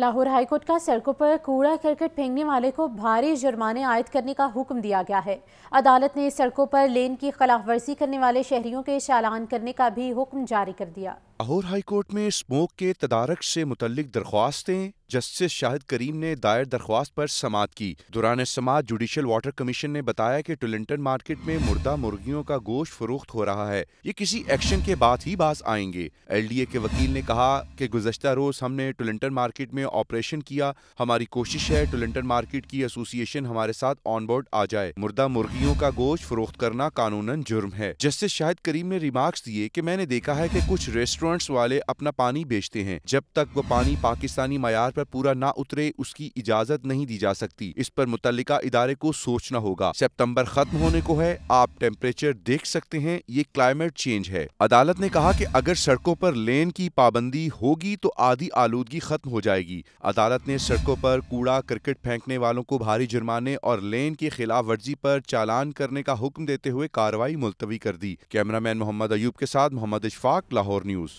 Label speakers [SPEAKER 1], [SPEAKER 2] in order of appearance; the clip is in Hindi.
[SPEAKER 1] लाहौर हाईकोर्ट का सड़कों पर कूड़ा करकट फेंकने वाले को भारी जुर्माने आयद करने का हुक्म दिया गया है अदालत ने सड़कों पर लेन की खिलाफ वर्जी करने वाले शहरियों के चालान करने का भी हुक्म जारी कर दिया
[SPEAKER 2] लाहौर हाईकोर्ट में स्मोक के तदारक से मुतलिक दरख्वास्तें जस्टिस शाहिद करीम ने दायर दरख्वास्त पर समात की दौरान समात जुडिशल वाटर कमीशन ने बताया कि टुलिंटन मार्केट में मुर्दा मुर्गियों का गोश्त फरोख्त हो रहा है ये किसी एक्शन के बाद ही बास आएंगे एलडीए के वकील ने कहा कि गुजशत रोज हमने टुलिंटन मार्केट में ऑपरेशन किया हमारी कोशिश है टुलिंटन मार्केट की एसोसिएशन हमारे साथ ऑन बोर्ड आ जाए मुर्दा मुर्गियों का गोश्त फरोख्त करना कानून जुर्म है जस्टिस शाहिद करीम ने रिमार्क्स दिए की मैंने देखा है की कुछ रेस्टोरेंट्स वाले अपना पानी बेचते हैं जब तक वो पानी पाकिस्तानी मैार पर पूरा ना उतरे उसकी इजाजत नहीं दी जा सकती इस पर मुतल इदारे को सोचना होगा सितम्बर खत्म होने को है आप टेम्परेचर देख सकते हैं ये क्लाइमेट चेंज है अदालत ने कहा कि अगर सड़कों पर लेन की पाबंदी होगी तो आधी आलूदगी खत्म हो जाएगी अदालत ने सड़कों पर कूड़ा क्रिकेट फेंकने वालों को भारी जुर्माने और लेन की खिलाफ वर्जी पर चालान करने का हुक्म देते हुए कार्रवाई मुलतवी कर दी कैमरामैन मोहम्मद अयूब के साथ मोहम्मद इशफाक लाहौर न्यूज